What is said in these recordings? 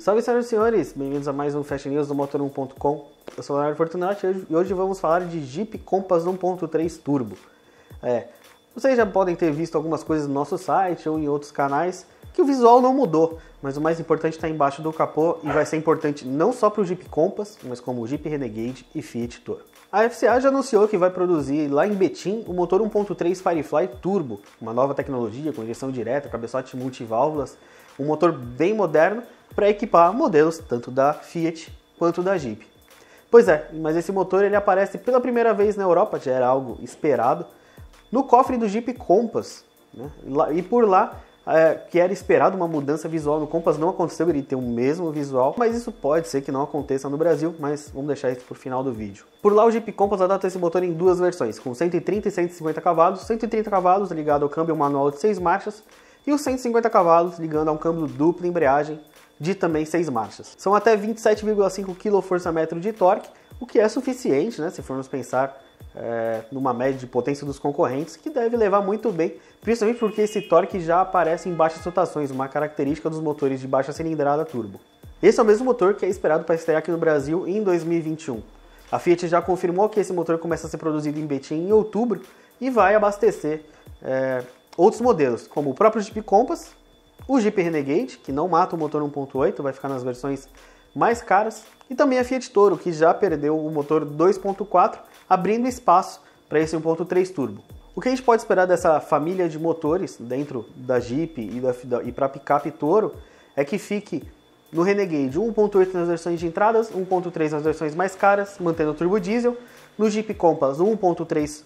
Salve, senhoras e senhores! Bem-vindos a mais um Fashion News do Motor1.com. Eu sou o Leonardo Fortunati e hoje vamos falar de Jeep Compass 1.3 Turbo. É, vocês já podem ter visto algumas coisas no nosso site ou em outros canais que o visual não mudou, mas o mais importante está embaixo do capô e vai ser importante não só para o Jeep Compass, mas como o Jeep Renegade e Fiat Toro. A FCA já anunciou que vai produzir lá em Betim o motor 1.3 Firefly Turbo, uma nova tecnologia com injeção direta, cabeçote multiválvulas, um motor bem moderno para equipar modelos tanto da Fiat quanto da Jeep. Pois é, mas esse motor ele aparece pela primeira vez na Europa, já era algo esperado, no cofre do Jeep Compass. Né? E por lá, é, que era esperado uma mudança visual no Compass, não aconteceu, ele tem o mesmo visual, mas isso pode ser que não aconteça no Brasil, mas vamos deixar isso para o final do vídeo. Por lá, o Jeep Compass adapta esse motor em duas versões, com 130 e 150 cavalos, 130 cavalos ligado ao câmbio manual de 6 marchas, e os 150 cavalos ligando a um câmbio dupla embreagem de também seis marchas. São até 27,5 kgfm de torque, o que é suficiente, né, se formos pensar é, numa média de potência dos concorrentes, que deve levar muito bem, principalmente porque esse torque já aparece em baixas rotações, uma característica dos motores de baixa cilindrada turbo. Esse é o mesmo motor que é esperado para estrear aqui no Brasil em 2021. A Fiat já confirmou que esse motor começa a ser produzido em Betim em outubro e vai abastecer é, outros modelos, como o próprio Jeep Compass, o Jeep Renegade, que não mata o motor 1.8, vai ficar nas versões mais caras, e também a Fiat Toro, que já perdeu o motor 2.4, abrindo espaço para esse 1.3 turbo. O que a gente pode esperar dessa família de motores dentro da Jeep e, da, e para picape Toro é que fique no Renegade 1.8 nas versões de entradas, 1.3 nas versões mais caras, mantendo o turbo diesel, no Jeep Compass 1.3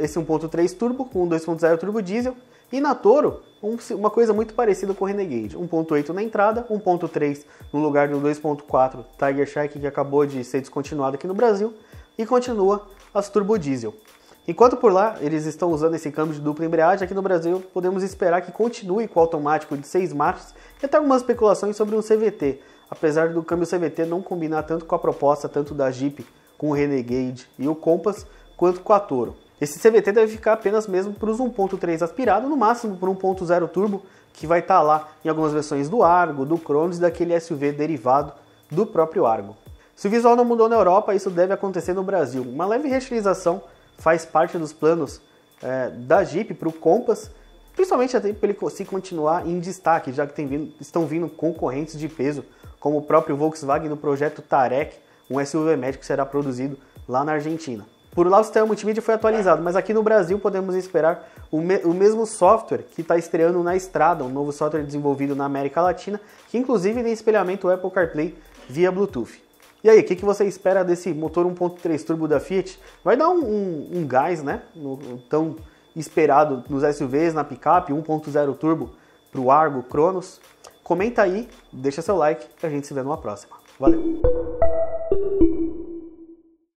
esse 1.3 turbo com 2.0 turbo diesel e na Toro, um, uma coisa muito parecida com o Renegade, 1.8 na entrada, 1.3 no lugar do 2.4 Tiger Shark que acabou de ser descontinuado aqui no Brasil e continua as turbo diesel. Enquanto por lá eles estão usando esse câmbio de dupla embreagem, aqui no Brasil podemos esperar que continue com o automático de 6 marchas e até algumas especulações sobre um CVT, apesar do câmbio CVT não combinar tanto com a proposta tanto da Jeep, com o Renegade e o Compass, quanto com a Toro. Esse CVT deve ficar apenas mesmo para os 1.3 aspirado, no máximo para 1.0 turbo, que vai estar tá lá em algumas versões do Argo, do Cronos e daquele SUV derivado do próprio Argo. Se o visual não mudou na Europa, isso deve acontecer no Brasil. Uma leve reutilização faz parte dos planos é, da Jeep para o Compass, principalmente até para ele se continuar em destaque, já que vindo, estão vindo concorrentes de peso, como o próprio Volkswagen no projeto Tarek, um SUV médico que será produzido lá na Argentina. Por lá o sistema multimídia foi atualizado, mas aqui no Brasil podemos esperar o, me o mesmo software que está estreando na estrada, um novo software desenvolvido na América Latina, que inclusive tem espelhamento Apple CarPlay via Bluetooth. E aí, o que, que, você espera desse motor 1.3 turbo da Fiat? Vai dar um, um, um gás, né? No, tão esperado nos SUVs, na picape, 1.0 turbo para o Argo Cronos. Comenta aí, deixa seu like e a gente se vê numa próxima. Valeu!